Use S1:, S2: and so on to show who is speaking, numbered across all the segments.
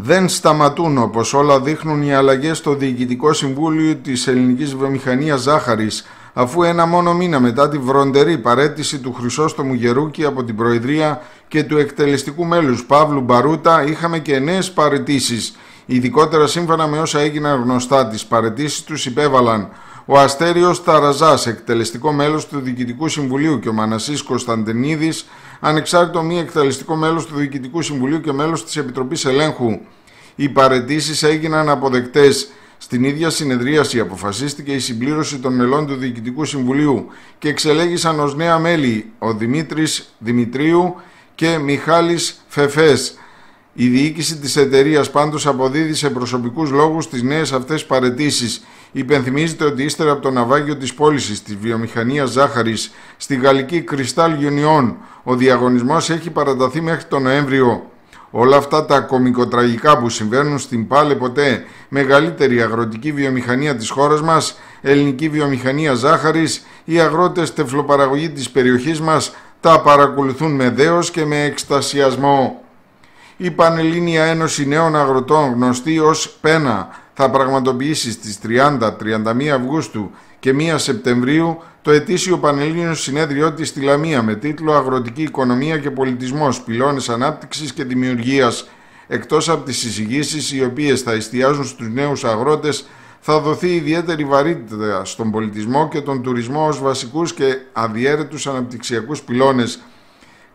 S1: δεν σταματούν όπως όλα δείχνουν οι αλλαγές στο Διοικητικό Συμβούλιο της Ελληνικής Βιομηχανίας Ζάχαρης αφού ένα μόνο μήνα μετά τη βροντερή παρέτηση του Χρυσόστομου Γερούκη από την Προεδρία και του εκτελεστικού μέλους Παύλου Μπαρούτα είχαμε και νέες παρετήσεις. Ειδικότερα σύμφωνα με όσα έγιναν γνωστά, τις παρετήσεις τους υπέβαλαν ο Αστέριος Ταραζάς, εκτελεστικό μέλος του Διοικητικού Συμβουλίου και ο Μανασής Κωνσταντινίδης, ανεξάρτητο μη εκτελεστικό μέλος του Διοικητικού Συμβουλίου και μέλος της Επιτροπής Ελέγχου. Οι παρετήσεις έγιναν αποδεκτές. Στην ίδια συνεδρίαση αποφασίστηκε η συμπλήρωση των μελών του Διοικητικού Συμβουλίου και εξελέγησαν ως νέα μέλη ο Δημήτρης Δημητρίου και Μιχάλης Φεφές. Η διοίκηση της εταιρείας πάντως αποδίδει σε προσωπικούς λόγους τις νέες αυτές παρετήσεις. Υπενθυμίζεται ότι ύστερα από το ναυάγιο της πώλησης της βιομηχανίας Ζάχαρης στη γαλλική Crystal Union, ο διαγωνισμός έχει παραταθεί μέχρι τον Νοέμβριο. Όλα αυτά τα κομικοτραγικά που συμβαίνουν στην πάλε ποτέ μεγαλύτερη αγροτική βιομηχανία της χώρας μας, ελληνική βιομηχανία ζάχαρης, οι αγρότες τεφλοπαραγωγή της περιοχής μας τα παρακολουθούν με δέος και με εκστασιασμό. Η Πανελλήνια Ένωση Νέων Αγροτών, γνωστή ως ΠΕΝΑ, θα πραγματοποιήσει στις 30-31 Αυγούστου και 1 Σεπτεμβρίου το ετήσιο Πανελλήνιο Συνέδριό της στη Λαμία με τίτλο «Αγροτική Οικονομία και Πολιτισμός, Πυλώνες Ανάπτυξης και Δημιουργίας». Εκτός από τις συζητήσεις οι οποίες θα εστιάζουν στους νέους αγρότες, θα δοθεί ιδιαίτερη βαρύτητα στον πολιτισμό και τον τουρισμό ως βασικούς και αδιέρετους αναπτυξιακούς πυλώνες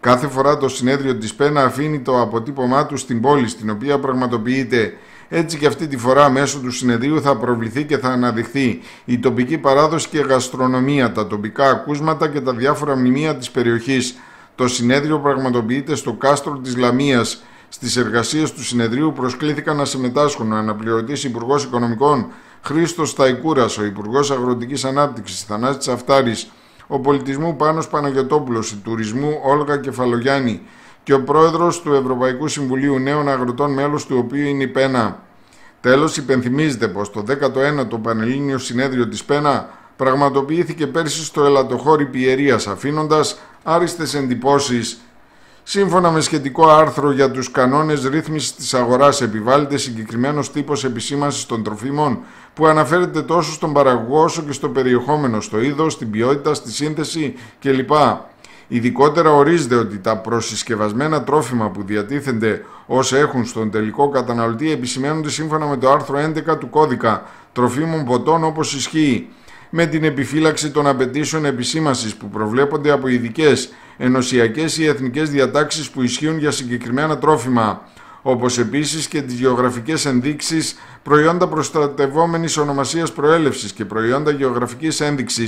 S1: Κάθε φορά το συνέδριο της ΠΕΝΑ αφήνει το αποτύπωμά του στην πόλη στην οποία πραγματοποιείται. Έτσι και αυτή τη φορά μέσω του συνεδρίου θα προβληθεί και θα αναδειχθεί η τοπική παράδοση και γαστρονομία, τα τοπικά ακούσματα και τα διάφορα μνημεία της περιοχής. Το συνέδριο πραγματοποιείται στο κάστρο της Λαμίας. Στις εργασίες του συνεδρίου προσκλήθηκαν να συμμετάσχουν ο αναπληρωτής Υπουργός Οικονομικών Χρήστος Ταϊκούρα, ο Υπουργός Αγροτικής Ανάπτυξης Θανάτη Αφτάρη, ο πολιτισμού Πάνος Παναγιωτόπουλος, η τουρισμού Όλγα Κεφαλογιάννη και ο πρόεδρος του Ευρωπαϊκού Συμβουλίου Νέων Αγροτών, μέλος του οποίου είναι η ΠΕΝΑ. Τέλος, υπενθυμίζεται πως το 19ο Πανελλήνιο Συνέδριο της ΠΕΝΑ πραγματοποιήθηκε πέρσι στο Ελατοχώρι Πιερίας, αφήνοντας άριστες εντυπώσεις Σύμφωνα με σχετικό άρθρο για τους κανόνες ρύθμισης της αγοράς επιβάλλεται συγκεκριμένος τύπος επισήμανσης των τροφίμων που αναφέρεται τόσο στον παραγωγό όσο και στο περιεχόμενο, στο είδος, στην ποιότητα, στη σύνθεση κλπ. Ειδικότερα ορίζεται ότι τα προσυσκευασμένα τρόφιμα που διατίθενται ως έχουν στον τελικό καταναλωτή επισημαίνονται σύμφωνα με το άρθρο 11 του κώδικα τροφίμων ποτών όπως ισχύει με την επιφύλαξη των απαιτήσεων επισήμανση που προβλέπονται από ειδικές ενωσιακές ή εθνικές διατάξεις που ισχύουν για συγκεκριμένα τρόφιμα, όπως επίσης και τις γεωγραφικές ενδείξεις, προϊόντα προστατευόμενης ονομασίας προέλευσης και προϊόντα γεωγραφικής ένδειξης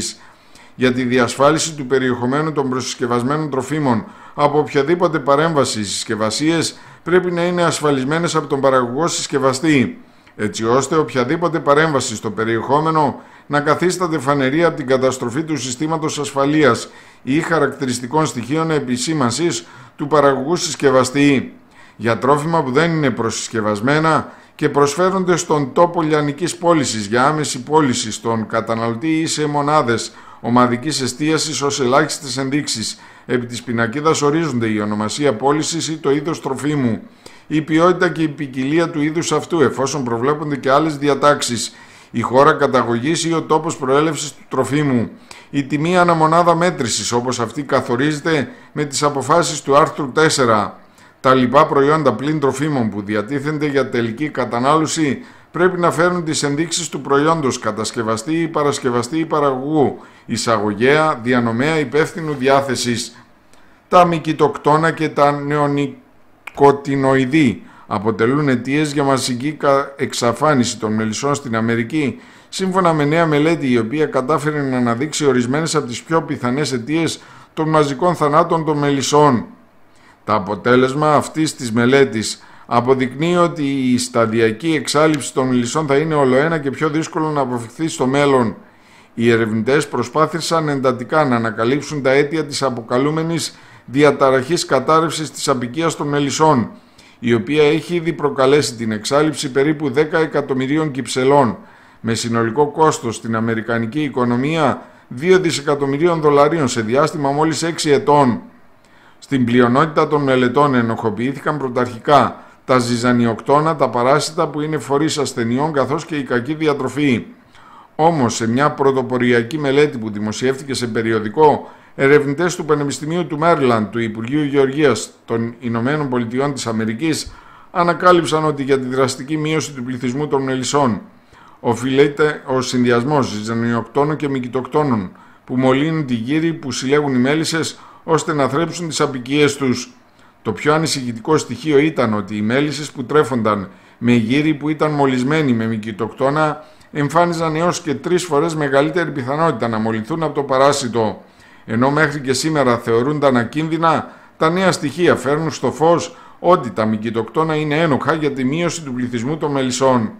S1: για τη διασφάλιση του περιεχομένου των προσυσκευασμένων τροφίμων από οποιαδήποτε παρέμβαση. Οι συσκευασίες πρέπει να είναι ασφαλισμένες από τον παραγωγό συσκευαστή έτσι ώστε οποιαδήποτε παρέμβαση στο περιεχόμενο να καθίσταται φανερή από την καταστροφή του συστήματος ασφαλείας ή χαρακτηριστικών στοιχείων επισήμανσης του παραγωγού συσκευαστή για τρόφιμα που δεν είναι προσυσκευασμένα και προσφέρονται στον τόπο λιανικής πώλησης για άμεση πώληση στον καταναλωτή ή σε μονάδες ομαδικής εστίασης ως ελάχιστες ενδείξεις. Επί της πινακίδας ορίζονται η ονομασία πώλησης ή το είδος τροφίμου η ποιότητα και η ποικιλία του είδους αυτού, εφόσον προβλέπονται και άλλες διατάξεις, η χώρα καταγωγής ή ο τόπος προέλευσης του τροφίμου, η τιμή αναμονάδα μέτρησης, όπως αυτή καθορίζεται με τις αποφάσεις του άρθρου 4, τα λοιπά προϊόντα πλην τροφίμων που διατίθενται για τελική κατανάλωση πρέπει να φέρουν τις ενδείξεις του προϊόντος κατασκευαστή ή παρασκευαστή ή παραγωγού, εισαγωγέα, διανομέα υπεύθυνου διάθεσης. Τα μικητοκτόνα και τα νεονικ κοτινοειδή αποτελούν αιτίες για μαζική εξαφάνιση των μελισσών στην Αμερική, σύμφωνα με νέα μελέτη η οποία κατάφερε να αναδείξει ορισμένες από τις πιο πιθανές αιτίες των μαζικών θανάτων των μελισσών. Τα αποτέλεσμα αυτής της μελέτης αποδεικνύει ότι η σταδιακή εξάλληψη των μελισσών θα είναι ολοένα και πιο δύσκολο να αποφευχθεί στο μέλλον. Οι ερευνητές προσπάθησαν εντατικά να ανακαλύψουν τα αίτια της αποκαλούμενης διαταραχής κατάρρευσης της αμπικίας των μελισσών, η οποία έχει ήδη προκαλέσει την εξάλληψη περίπου 10 εκατομμυρίων κυψελών, με συνολικό κόστος στην Αμερικανική οικονομία 2 δισεκατομμυρίων δολαρίων σε διάστημα μόλις 6 ετών. Στην πλειονότητα των μελετών ενοχοποιήθηκαν πρωταρχικά τα ζυζανιοκτώνα, τα παράσιτα που είναι φορείς ασθενειών καθώς και η κακή διατροφή. Όμως σε μια πρωτοποριακή μελέτη που δημοσιεύτηκε σε περιοδικό ερευνητές του Πανεπιστημίου του Μέρλαντ, του Υπουργείου Γεωργίας των Ηνωμένων Πολιτειών της Αμερικής, ανακάλυψαν ότι για τη δραστική μείωση του πληθυσμού των μελισσών οφειλέται ο συνδυασμός ζυζανιοκτώνων και μικητοκτώνων που μολύνουν τη γύρι που συλλέγουν οι μέλισσες ώστε να θρέψουν τις απικίες τους. Το πιο ανησυχητικό στοιχείο ήταν ότι οι μέλισσες που τρέφονταν με γύρι που ήταν μολυσμένοι με μικητοκτώνα εμφάνιζαν έως και τρεις φορές μεγαλύτερη πιθανότητα να μολυνθούν από το παράσιτο. Ενώ μέχρι και σήμερα θεωρούνταν ακίνδυνα, τα νέα στοιχεία φέρνουν στο φως ότι τα μικητοκτόνα είναι ένοχα για τη μείωση του πληθυσμού των μελισσών.